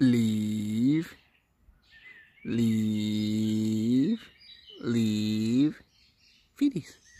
leave, leave, leave, feedies.